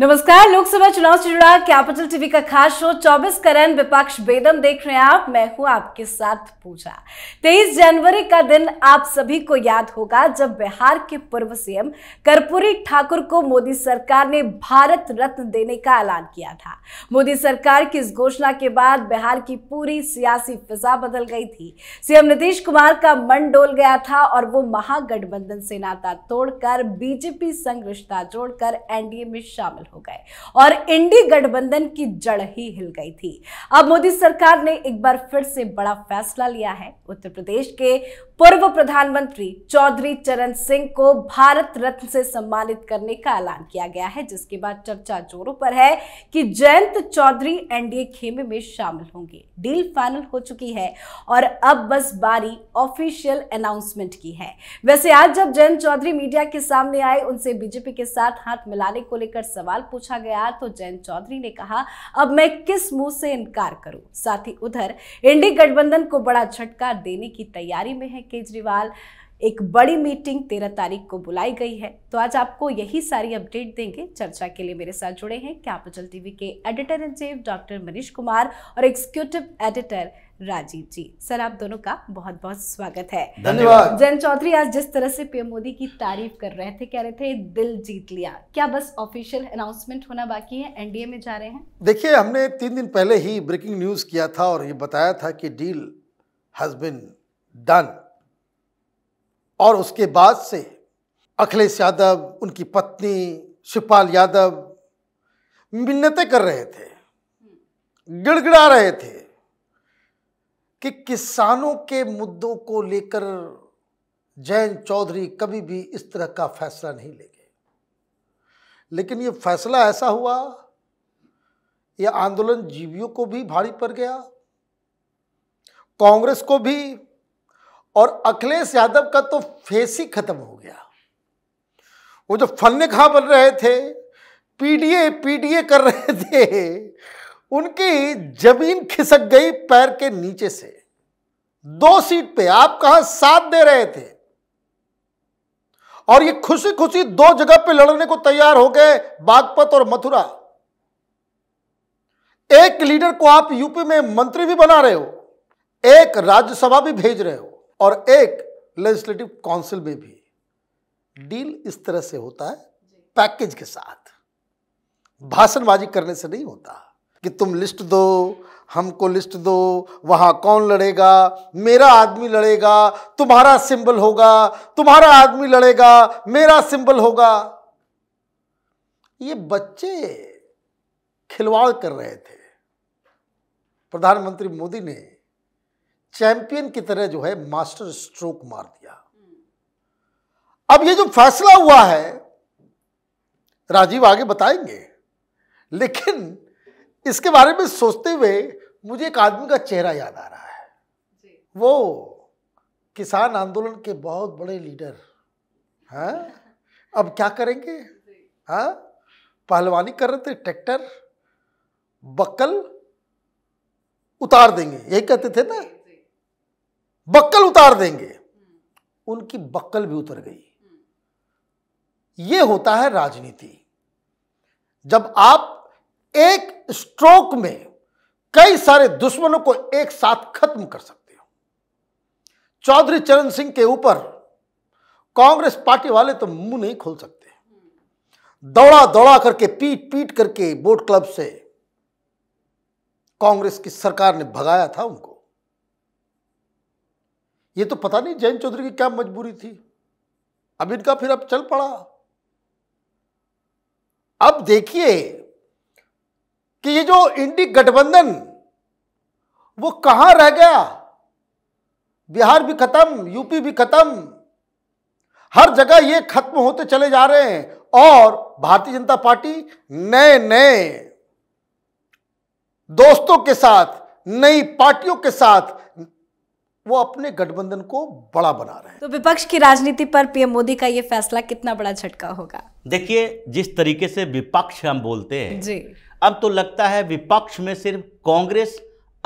नमस्कार लोकसभा चुनाव से जुड़ा कैपिटल टीवी का खास शो 24 करण विपक्ष बेदम देख रहे हैं आप मैं हूं आपके साथ पूजा 23 जनवरी का दिन आप सभी को याद होगा जब बिहार के पूर्व सीएम कर्पूरी ठाकुर को मोदी सरकार ने भारत रत्न देने का ऐलान किया था मोदी सरकार की इस घोषणा के बाद बिहार की पूरी सियासी फिजा बदल गई थी सीएम नीतीश कुमार का मन डोल गया था और वो महागठबंधन से नाता तोड़कर बीजेपी संघ रिश्ता जोड़कर एनडीए में शामिल हो गए और इंडी गठबंधन की जड़ ही हिल गई थी अब मोदी सरकार ने एक बार फिर से बड़ा फैसला लिया है उत्तर प्रदेश के पूर्व प्रधानमंत्री चौधरी चरण सिंह को भारत रत्न से सम्मानित करने का ऐलान किया गया है जिसके बाद चर्चा जोरों पर है कि जयंत चौधरी एनडीए खेमे में शामिल होंगे डील फाइनल हो चुकी है और अब बस बारी ऑफिशियल अनाउंसमेंट की है वैसे आज जब जयंत चौधरी मीडिया के सामने आए उनसे बीजेपी के साथ हाथ मिलाने को लेकर सवाल सवाल पूछा गया तो जयंत चौधरी ने कहा अब मैं किस मुंह से इनकार करूं साथ ही उधर इंडी गठबंधन को बड़ा झटका देने की तैयारी में है केजरीवाल एक बड़ी मीटिंग तेरह तारीख को बुलाई गई है तो आज आपको यही सारी अपडेट देंगे चर्चा के लिए मेरे साथ जुड़े हैं कैपिटल टीवी के editor in chief doctor Manish Kumar और executive editor Rajeev ji sir आप दोनों का बहुत बहुत स्वागत है धन्यवाद जैन चौधरी आज जिस तरह से पीएम मोदी की तारीफ कर रहे थे कह रहे थे दिल जीत लिया क्या बस ऑफिशियल अनाउंसमेंट होना बाकी है एनडीए में जा रहे हैं देखिए हमने तीन दिन पहले ही ब्रेकिंग न्यूज किया था और ये बताया था कि डील हैज बिन डन और उसके बाद से अखिलेश यादव उनकी पत्नी शिवपाल यादव मिन्नतें कर रहे थे गिड़गिड़ा रहे थे कि किसानों के मुद्दों को लेकर जैन चौधरी कभी भी इस तरह का फैसला नहीं लेंगे लेकिन ये फैसला ऐसा हुआ यह आंदोलन जीवियों को भी भारी पड़ गया कांग्रेस को भी और अखिलेश यादव का तो फेस ही खत्म हो गया वो जो फलने खा बन रहे थे पीडीए पीडीए कर रहे थे उनकी जमीन खिसक गई पैर के नीचे से दो सीट पे आप कहा साथ दे रहे थे और ये खुशी खुशी दो जगह पे लड़ने को तैयार हो गए बागपत और मथुरा एक लीडर को आप यूपी में मंत्री भी बना रहे हो एक राज्यसभा भी भेज रहे हो और एक लेजिस्लेटिव काउंसिल में भी डील इस तरह से होता है पैकेज के साथ भाषणबाजी करने से नहीं होता कि तुम लिस्ट दो हमको लिस्ट दो वहां कौन लड़ेगा मेरा आदमी लड़ेगा तुम्हारा सिंबल होगा तुम्हारा आदमी लड़ेगा मेरा सिंबल होगा ये बच्चे खिलवाड़ कर रहे थे प्रधानमंत्री मोदी ने चैंपियन की तरह जो है मास्टर स्ट्रोक मार दिया अब ये जो फैसला हुआ है राजीव आगे बताएंगे लेकिन इसके बारे में सोचते हुए मुझे एक आदमी का चेहरा याद आ रहा है वो किसान आंदोलन के बहुत बड़े लीडर हैं अब क्या करेंगे हाँ पहलवानी कर रहे थे ट्रैक्टर बक्कल उतार देंगे यही कहते थे ना बक्कल उतार देंगे उनकी बक्कल भी उतर गई यह होता है राजनीति जब आप एक स्ट्रोक में कई सारे दुश्मनों को एक साथ खत्म कर सकते हो चौधरी चरण सिंह के ऊपर कांग्रेस पार्टी वाले तो मुंह नहीं खोल सकते दौड़ा दौड़ा करके पीट पीट करके बोट क्लब से कांग्रेस की सरकार ने भगाया था उनको ये तो पता नहीं जैन चौधरी की क्या मजबूरी थी अब इनका फिर अब चल पड़ा अब देखिए कि ये जो इंडी गठबंधन वो कहां रह गया बिहार भी खत्म यूपी भी खत्म हर जगह ये खत्म होते चले जा रहे हैं और भारतीय जनता पार्टी नए नए दोस्तों के साथ नई पार्टियों के साथ वो अपने गठबंधन को बड़ा बना रहे हैं तो विपक्ष की राजनीति पर पीएम मोदी का ये फैसला कितना बड़ा झटका होगा देखिए जिस तरीके से विपक्ष हम बोलते हैं जी अब तो लगता है विपक्ष में सिर्फ कांग्रेस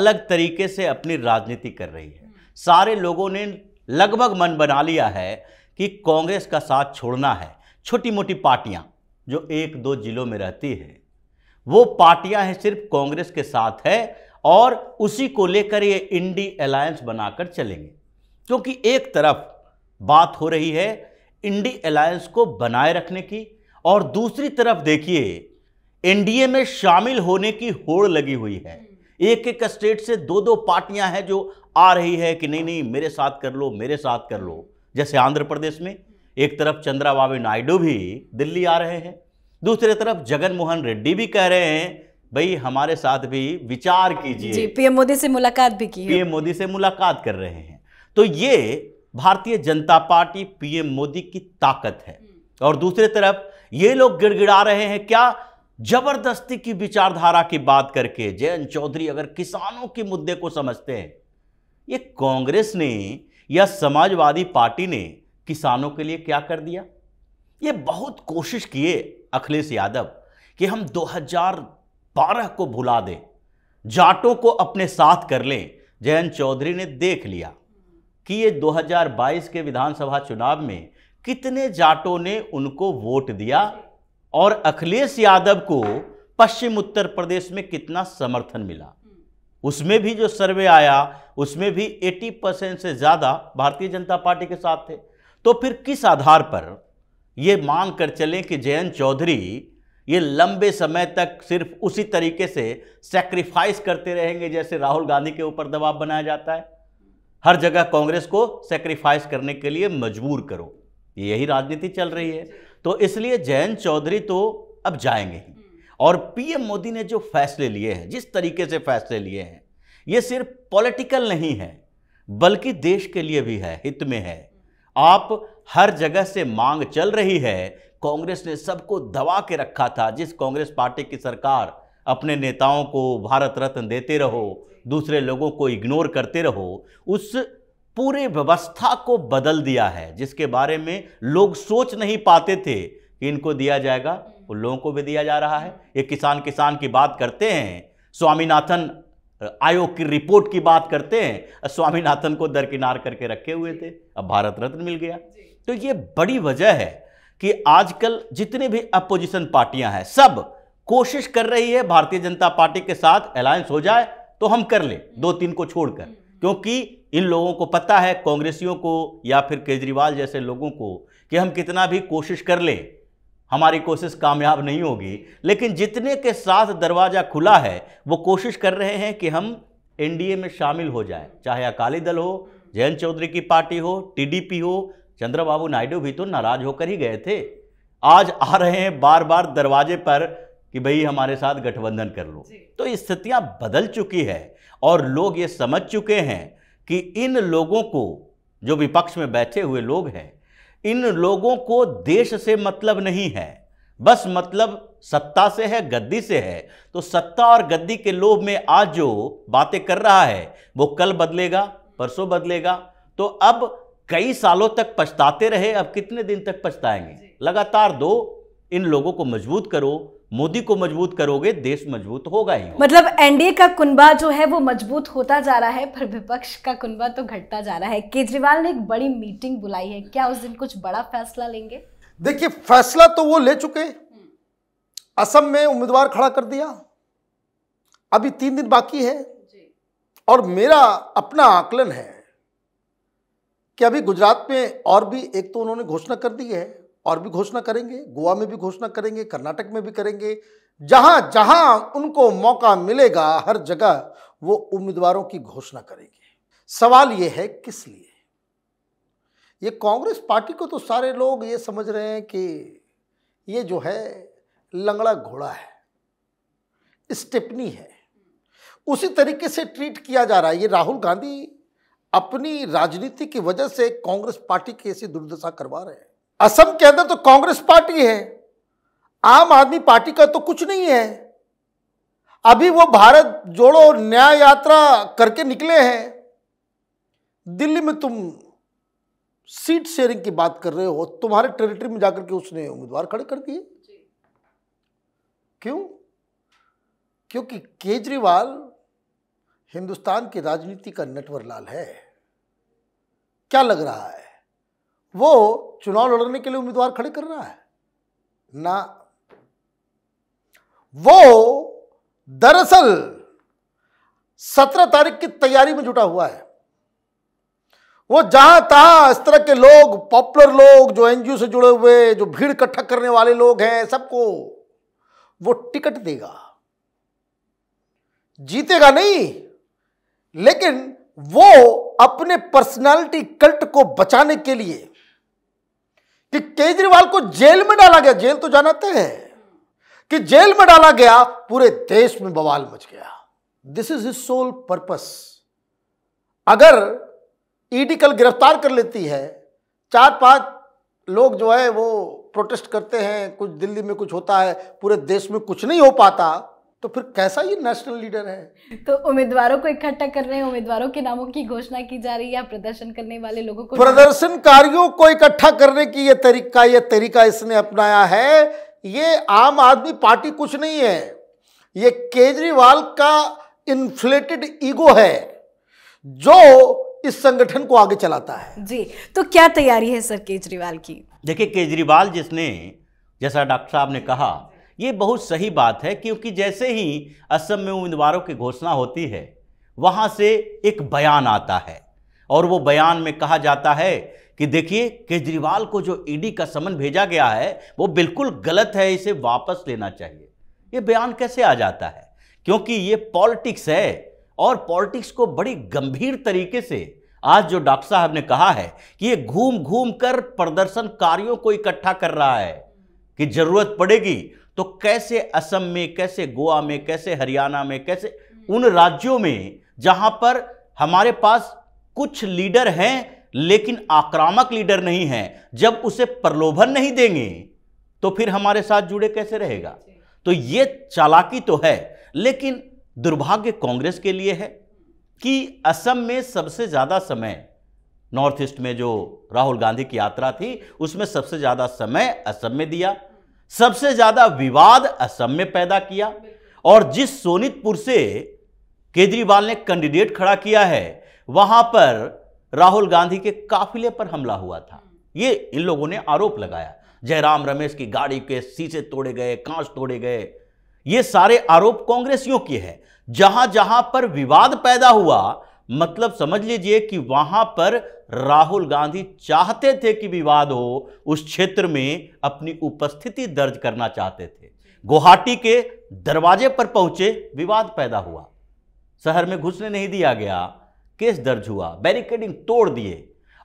अलग तरीके से अपनी राजनीति कर रही है सारे लोगों ने लगभग मन बना लिया है कि कांग्रेस का साथ छोड़ना है छोटी मोटी पार्टियां जो एक दो जिलों में रहती है वो पार्टियां हैं सिर्फ कांग्रेस के साथ है और उसी को लेकर ये इंडी अलायंस बनाकर चलेंगे क्योंकि एक तरफ बात हो रही है इंडी अलायंस को बनाए रखने की और दूसरी तरफ देखिए एनडीए में शामिल होने की होड़ लगी हुई है एक एक स्टेट से दो दो पार्टियां हैं जो आ रही है कि नहीं नहीं मेरे साथ कर लो मेरे साथ कर लो जैसे आंध्र प्रदेश में एक तरफ चंद्राबाबू नायडू भी दिल्ली आ रहे हैं दूसरे तरफ जगन मोहन रेड्डी भी कह रहे हैं भाई हमारे साथ भी विचार कीजिए पीएम मोदी से मुलाकात भी की पीएम मोदी से मुलाकात कर रहे हैं तो ये भारतीय जनता पार्टी पीएम मोदी की ताकत है हम्म। और दूसरी तरफ ये लोग गिड़गिड़ा रहे हैं क्या जबरदस्ती की विचारधारा की बात करके जयंत चौधरी अगर किसानों के मुद्दे को समझते हैं ये कांग्रेस ने या समाजवादी पार्टी ने किसानों के लिए क्या कर दिया ये बहुत कोशिश किए अखिलेश यादव कि हम बारह को भुला दे जाटों को अपने साथ कर लें जयंत चौधरी ने देख लिया कि ये 2022 के विधानसभा चुनाव में कितने जाटों ने उनको वोट दिया और अखिलेश यादव को पश्चिम उत्तर प्रदेश में कितना समर्थन मिला उसमें भी जो सर्वे आया उसमें भी 80 परसेंट से ज़्यादा भारतीय जनता पार्टी के साथ थे तो फिर किस आधार पर ये मान कर चलें कि जयंत चौधरी ये लंबे समय तक सिर्फ उसी तरीके से सेक्रीफाइस करते रहेंगे जैसे राहुल गांधी के ऊपर दबाव बनाया जाता है हर जगह कांग्रेस को सेक्रीफाइस करने के लिए मजबूर करो यही राजनीति चल रही है तो इसलिए जयंत चौधरी तो अब जाएंगे ही और पीएम मोदी ने जो फैसले लिए हैं जिस तरीके से फैसले लिए हैं ये सिर्फ पॉलिटिकल नहीं है बल्कि देश के लिए भी है हित में है आप हर जगह से मांग चल रही है कांग्रेस ने सबको दबा के रखा था जिस कांग्रेस पार्टी की सरकार अपने नेताओं को भारत रत्न देते रहो दूसरे लोगों को इग्नोर करते रहो उस पूरे व्यवस्था को बदल दिया है जिसके बारे में लोग सोच नहीं पाते थे कि इनको दिया जाएगा उन लोगों को भी दिया जा रहा है ये किसान किसान की बात करते हैं स्वामीनाथन आयोग की रिपोर्ट की बात करते हैं स्वामीनाथन को दरकिनार करके रखे हुए थे अब भारत रत्न मिल गया तो ये बड़ी वजह है कि आजकल जितनी भी अपोजिशन पार्टियां हैं सब कोशिश कर रही है भारतीय जनता पार्टी के साथ अलायंस हो जाए तो हम कर ले दो तीन को छोड़कर क्योंकि इन लोगों को पता है कांग्रेसियों को या फिर केजरीवाल जैसे लोगों को कि हम कितना भी कोशिश कर लें हमारी कोशिश कामयाब नहीं होगी लेकिन जितने के साथ दरवाज़ा खुला है वो कोशिश कर रहे हैं कि हम एनडीए में शामिल हो जाए चाहे अकाली दल हो जयंत चौधरी की पार्टी हो टीडीपी हो चंद्रबाबू नायडू भी तो नाराज होकर ही गए थे आज आ रहे हैं बार बार दरवाजे पर कि भई हमारे साथ गठबंधन कर लो तो स्थितियां बदल चुकी है और लोग ये समझ चुके हैं कि इन लोगों को जो विपक्ष में बैठे हुए लोग हैं इन लोगों को देश से मतलब नहीं है बस मतलब सत्ता से है गद्दी से है तो सत्ता और गद्दी के लोभ में आज जो बातें कर रहा है वो कल बदलेगा परसों बदलेगा तो अब कई सालों तक पछताते रहे अब कितने दिन तक पछताएंगे लगातार दो इन लोगों को मजबूत करो मोदी को मजबूत करोगे देश मजबूत होगा ही मतलब एनडीए का कुनबा जो है वो मजबूत होता जा रहा है पर विपक्ष का कुनबा तो घटता जा रहा है केजरीवाल ने एक बड़ी मीटिंग बुलाई है क्या उस दिन कुछ बड़ा फैसला लेंगे देखिए फैसला तो वो ले चुके असम में उम्मीदवार खड़ा कर दिया अभी तीन दिन बाकी है और मेरा अपना आकलन है कि अभी गुजरात में और भी एक तो उन्होंने घोषणा कर दी है और भी घोषणा करेंगे गोवा में भी घोषणा करेंगे कर्नाटक में भी करेंगे जहां जहां उनको मौका मिलेगा हर जगह वो उम्मीदवारों की घोषणा करेंगे सवाल ये है किस लिए ये कांग्रेस पार्टी को तो सारे लोग ये समझ रहे हैं कि ये जो है लंगड़ा घोड़ा है स्टेपनी है उसी तरीके से ट्रीट किया जा रहा है ये राहुल गांधी अपनी राजनीति की वजह से कांग्रेस पार्टी की ऐसी दुर्दशा करवा रहे हैं असम के अंदर तो कांग्रेस पार्टी है आम आदमी पार्टी का तो कुछ नहीं है अभी वो भारत जोड़ो न्याय यात्रा करके निकले हैं दिल्ली में तुम सीट शेयरिंग की बात कर रहे हो तुम्हारे टेरिटरी में जाकर के उसने उम्मीदवार खड़े कर दिए क्यों क्योंकि केजरीवाल हिंदुस्तान की राजनीति का नटवरलाल है क्या लग रहा है वो चुनाव लड़ने के लिए उम्मीदवार खड़े कर रहा है ना वो दरअसल सत्रह तारीख की तैयारी में जुटा हुआ है वो जहां तहां इस तरह के लोग पॉपुलर लोग जो एनजीओ से जुड़े हुए जो भीड़ इकट्ठा करने वाले लोग हैं सबको वो टिकट देगा जीतेगा नहीं लेकिन वो अपने पर्सनालिटी कल्ट को बचाने के लिए कि केजरीवाल को जेल में डाला गया जेल तो जानते हैं कि जेल में डाला गया पूरे देश में बवाल मच गया this is his sole purpose अगर ईडी e कल गिरफ्तार कर लेती है चार पांच लोग जो है वो प्रोटेस्ट करते हैं कुछ दिल्ली में कुछ होता है पूरे देश में कुछ नहीं हो पाता तो फिर कैसा ये नेशनल लीडर है तो उम्मीदवारों को इकट्ठा कर रहे हैं उम्मीदवारों के नामों की घोषणा की जा रही है प्रदर्शन करने वाले लोगों को प्रदर्शनकारियों को इकट्ठा करने की ये तरीका ये तरीका इसने अपनाया है ये आम आदमी पार्टी कुछ नहीं है ये केजरीवाल का इन्फ्लेटेड ईगो है जो इस संगठन को आगे चलाता है जी तो क्या तैयारी है सर केजरीवाल की देखिए केजरीवाल जिसने जैसा डॉक्टर साहब ने कहा ये बहुत सही बात है क्योंकि जैसे ही असम में उम्मीदवारों की घोषणा होती है वहाँ से एक बयान आता है और वो बयान में कहा जाता है कि देखिए केजरीवाल को जो ईडी e का समन भेजा गया है वो बिल्कुल गलत है इसे वापस लेना चाहिए ये बयान कैसे आ जाता है क्योंकि ये पॉलिटिक्स है और पॉलिटिक्स को बड़ी गंभीर तरीके से आज जो डॉक्टर साहब ने कहा है कि ये घूम घूम कर प्रदर्शनकारियों को इकट्ठा कर रहा है कि जरूरत पड़ेगी तो कैसे असम में कैसे गोवा में कैसे हरियाणा में कैसे हम्म। उन राज्यों में जहां पर हमारे पास कुछ लीडर हैं लेकिन आक्रामक लीडर नहीं हैं जब उसे प्रलोभन नहीं देंगे तो फिर हमारे साथ जुड़े कैसे रहेगा तो ये चालाकी तो है लेकिन दुर्भाग्य कांग्रेस के लिए है कि असम में सबसे ज़्यादा समय नॉर्थ ईस्ट में जो राहुल गांधी की यात्रा थी उसमें सबसे ज़्यादा समय असम में दिया सबसे ज्यादा विवाद असम में पैदा किया और जिस सोनितपुर से केजरीवाल ने कैंडिडेट खड़ा किया है वहां पर राहुल गांधी के काफिले पर हमला हुआ था ये इन लोगों ने आरोप लगाया जयराम रमेश की गाड़ी के शीशे तोड़े गए कांच तोड़े गए ये सारे आरोप कांग्रेसियों के हैं जहां जहां पर विवाद पैदा हुआ मतलब समझ लीजिए कि वहां पर राहुल गांधी चाहते थे कि विवाद हो उस क्षेत्र में अपनी उपस्थिति दर्ज करना चाहते थे गुवाहाटी के दरवाजे पर पहुंचे विवाद पैदा हुआ शहर में घुसने नहीं दिया गया केस दर्ज हुआ बैरिकेडिंग तोड़ दिए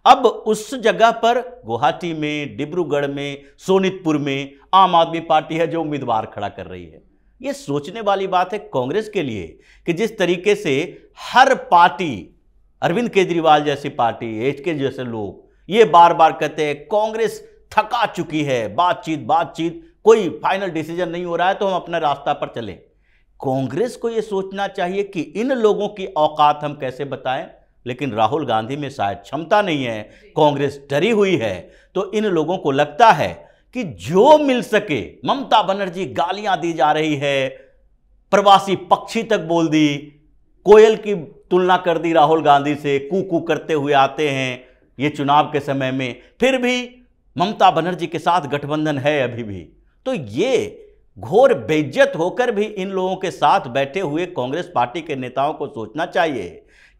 अब उस जगह पर गुवाहाटी में डिब्रूगढ़ में सोनितपुर में आम आदमी पार्टी है जो उम्मीदवार खड़ा कर रही है ये सोचने वाली बात है कांग्रेस के लिए कि जिस तरीके से हर पार्टी अरविंद केजरीवाल जैसी पार्टी एच के जैसे लोग ये बार बार कहते हैं कांग्रेस थका चुकी है बातचीत बातचीत कोई फाइनल डिसीजन नहीं हो रहा है तो हम अपना रास्ता पर चलें कांग्रेस को ये सोचना चाहिए कि इन लोगों की औकात हम कैसे बताएं लेकिन राहुल गांधी में शायद क्षमता नहीं है कांग्रेस डरी हुई है तो इन लोगों को लगता है कि जो मिल सके ममता बनर्जी गालियां दी जा रही है प्रवासी पक्षी तक बोल दी कोयल की तुलना कर दी राहुल गांधी से कू कू करते हुए आते हैं ये चुनाव के समय में फिर भी ममता बनर्जी के साथ गठबंधन है अभी भी तो ये घोर बेज्जत होकर भी इन लोगों के साथ बैठे हुए कांग्रेस पार्टी के नेताओं को सोचना चाहिए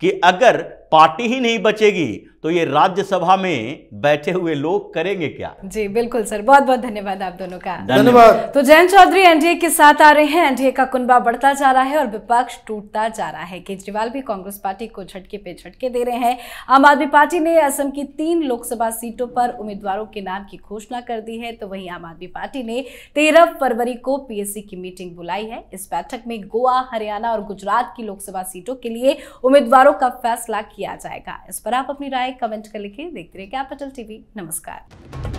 कि अगर पार्टी ही नहीं बचेगी तो ये राज्यसभा में बैठे हुए लोग करेंगे क्या जी बिल्कुल सर बहुत बहुत धन्यवाद आप दोनों का धन्यवाद तो जयंत चौधरी एनडीए के साथ आ रहे हैं एनडीए का कुनबा बढ़ता जा रहा है और विपक्ष टूटता जा रहा है केजरीवाल भी कांग्रेस पार्टी को झटके पे झटके दे रहे हैं आम आदमी पार्टी ने असम की तीन लोकसभा सीटों पर उम्मीदवारों के नाम की घोषणा कर दी है तो वही आम आदमी पार्टी ने तेरह फरवरी को पीएससी की मीटिंग बुलाई है इस बैठक में गोवा हरियाणा और गुजरात की लोकसभा सीटों के लिए उम्मीदवारों उम्मीदवारों का फैसला किया जाएगा इस पर आप अपनी राय कमेंट कर लिखिए देखते रहिए कैपिटल टीवी नमस्कार